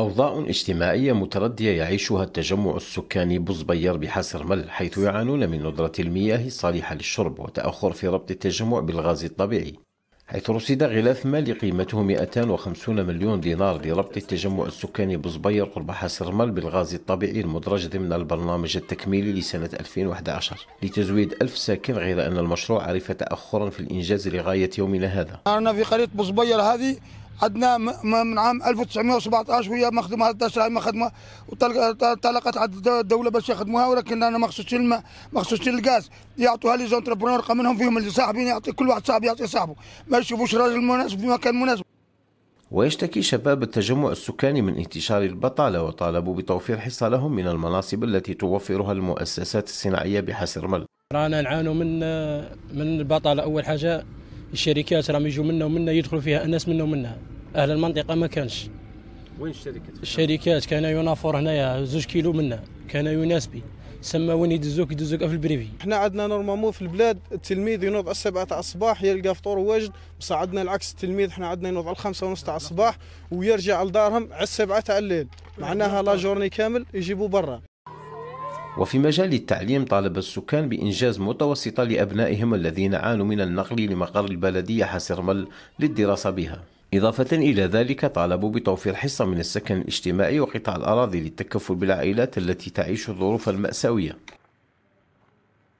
أوضاع اجتماعية متردية يعيشها التجمع السكاني بوزبير بحسر مل حيث يعانون من ندرة المياه الصالحة للشرب وتأخر في ربط التجمع بالغاز الطبيعي حيث رصد غلاف مالي قيمته 250 مليون دينار لربط التجمع السكاني بوزبير قرب حسر مل بالغاز الطبيعي المدرج ضمن البرنامج التكميلي لسنة 2011 لتزويد ألف ساكن غير أن المشروع عرف تأخرا في الإنجاز لغاية يومنا هذا أنا في قرية بوزبير هذه عندنا من عام 1917 وهي مخدومه 11 عام خدمه وطلقت عند الدوله باش يخدموها ولكن انا ما خصوش الماء ما خصوش الغاز يعطوها لي زونتربرونور منهم فيهم اللي صاحبين يعطي كل واحد صاحب يعطي صاحبه ما يشوفوش راجل مناسب في مكان مناسب ويشتكي شباب التجمع السكاني من انتشار البطالة وطالبوا بتوفير حصة لهم من المناصب التي توفرها المؤسسات الصناعية بحسر مل رانا نعانوا من من البطالة أول حاجة الشركات راهم يجوا منا ومنا يدخلوا فيها الناس منا ومنا اهل المنطقه ما كانش وين الشركات؟ الشركات كان ينافر هنايا زوج كيلو منا كان يناسبي سما وين يدزوك يدزوك في البريفي حنا عندنا نورمالمون في البلاد التلميذ ينوض على 7 تاع الصباح يلقى فطور واجد بصح عندنا العكس التلميذ حنا عندنا ينوض على 5 ونص تاع الصباح ويرجع لدارهم على 7 تاع الليل معناها لا جورني كامل يجيبوا برا وفي مجال التعليم طالب السكان بإنجاز متوسطة لأبنائهم الذين عانوا من النقل لمقر البلدية حسرمل للدراسة بها إضافة إلى ذلك طالبوا بتوفير حصة من السكن الاجتماعي وقطع الأراضي للتكفل بالعائلات التي تعيش الظروف المأساوية